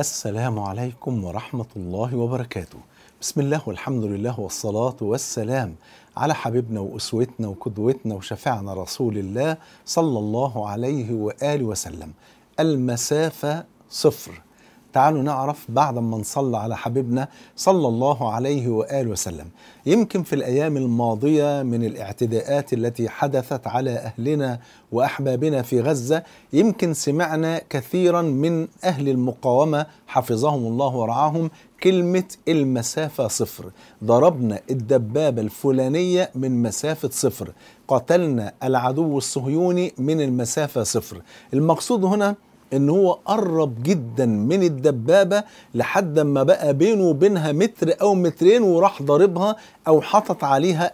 السلام عليكم ورحمة الله وبركاته بسم الله والحمد لله والصلاة والسلام على حبيبنا وأسوتنا وقدوتنا وشفعنا رسول الله صلى الله عليه وآله وسلم المسافة صفر تعالوا نعرف بعد ما نصلى على حبيبنا صلى الله عليه وآله وسلم يمكن في الأيام الماضية من الاعتداءات التي حدثت على أهلنا وأحبابنا في غزة يمكن سمعنا كثيرا من أهل المقاومة حفظهم الله ورعاهم كلمة المسافة صفر ضربنا الدبابة الفلانية من مسافة صفر قتلنا العدو الصهيوني من المسافة صفر المقصود هنا ان هو قرب جدا من الدبابه لحد ما بقى بينه وبينها متر او مترين وراح ضاربها او حطت عليها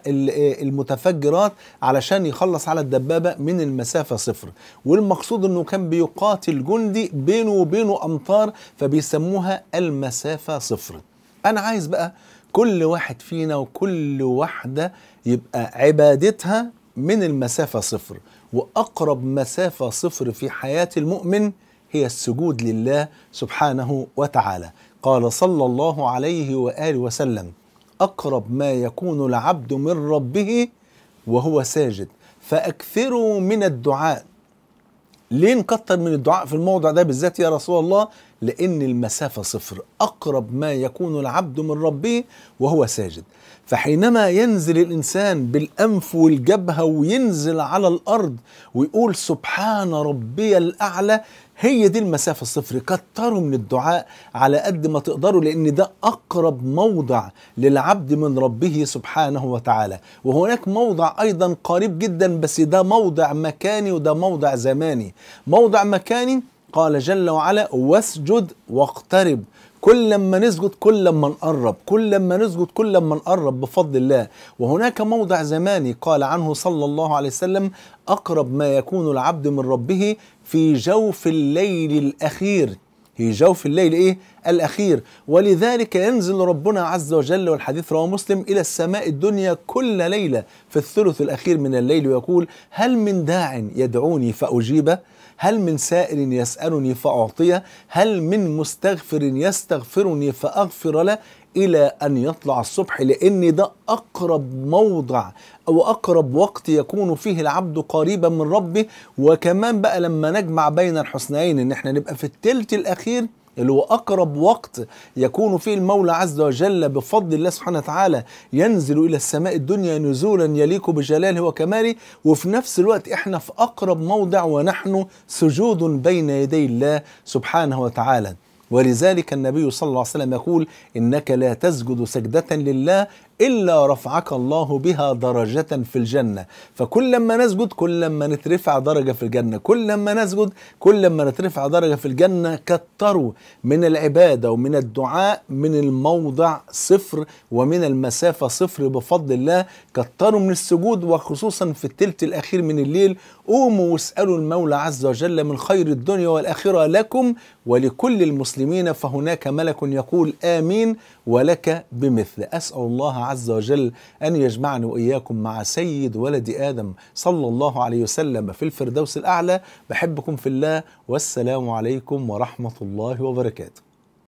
المتفجرات علشان يخلص على الدبابه من المسافه صفر والمقصود انه كان بيقاتل جندي بينه وبينه امتار فبيسموها المسافه صفر انا عايز بقى كل واحد فينا وكل واحده يبقى عبادتها من المسافه صفر واقرب مسافه صفر في حياه المؤمن هي السجود لله سبحانه وتعالى قال صلى الله عليه واله وسلم اقرب ما يكون العبد من ربه وهو ساجد فاكثروا من الدعاء ليه نكثر من الدعاء في الموضع ده بالذات يا رسول الله لأن المسافة صفر أقرب ما يكون العبد من ربه وهو ساجد فحينما ينزل الإنسان بالأنف والجبهة وينزل على الأرض ويقول سبحان ربي الأعلى هي دي المسافة الصفر كتروا من الدعاء على قد ما تقدروا لأن ده أقرب موضع للعبد من ربه سبحانه وتعالى وهناك موضع أيضا قريب جدا بس ده موضع مكاني وده موضع زماني موضع مكاني قال جل وعلا واسجد واقترب كل لما نسجد كل لما نقرب كل لما نسجد كل لما نقرب بفضل الله وهناك موضع زماني قال عنه صلى الله عليه وسلم أقرب ما يكون العبد من ربه في جوف الليل الأخير في جوف الليل إيه؟ الأخير ولذلك ينزل ربنا عز وجل والحديث رواه مسلم إلى السماء الدنيا كل ليلة في الثلث الأخير من الليل ويقول هل من داع يدعوني فأجيبه هل من سائل يسألني فأعطيه هل من مستغفر يستغفرني فأغفر له إلى أن يطلع الصبح لأن ده أقرب موضع أو أقرب وقت يكون فيه العبد قريبا من ربه وكمان بقى لما نجمع بين الحسنين إن احنا نبقى في التلت الأخير اللي هو أقرب وقت يكون فيه المولى عز وجل بفضل الله سبحانه وتعالى ينزل إلى السماء الدنيا نزولا يليق بجلاله وكماله وفي نفس الوقت إحنا في أقرب موضع ونحن سجود بين يدي الله سبحانه وتعالى ولذلك النبي صلى الله عليه وسلم يقول إنك لا تسجد سجدة لله إلا رفعك الله بها درجة في الجنة فكل ما نسجد كل ما نترفع درجة في الجنة كل ما نسجد كل ما نترفع درجة في الجنة كتروا من العبادة ومن الدعاء من الموضع صفر ومن المسافة صفر بفضل الله كتروا من السجود وخصوصا في التلت الأخير من الليل قوموا واسألوا المولى عز وجل من خير الدنيا والآخرة لكم ولكل المسلمين فهناك ملك يقول آمين ولك بمثل أسأل الله عز وجل أن يجمعني وإياكم مع سيد ولد آدم صلى الله عليه وسلم في الفردوس الأعلى بحبكم في الله والسلام عليكم ورحمة الله وبركاته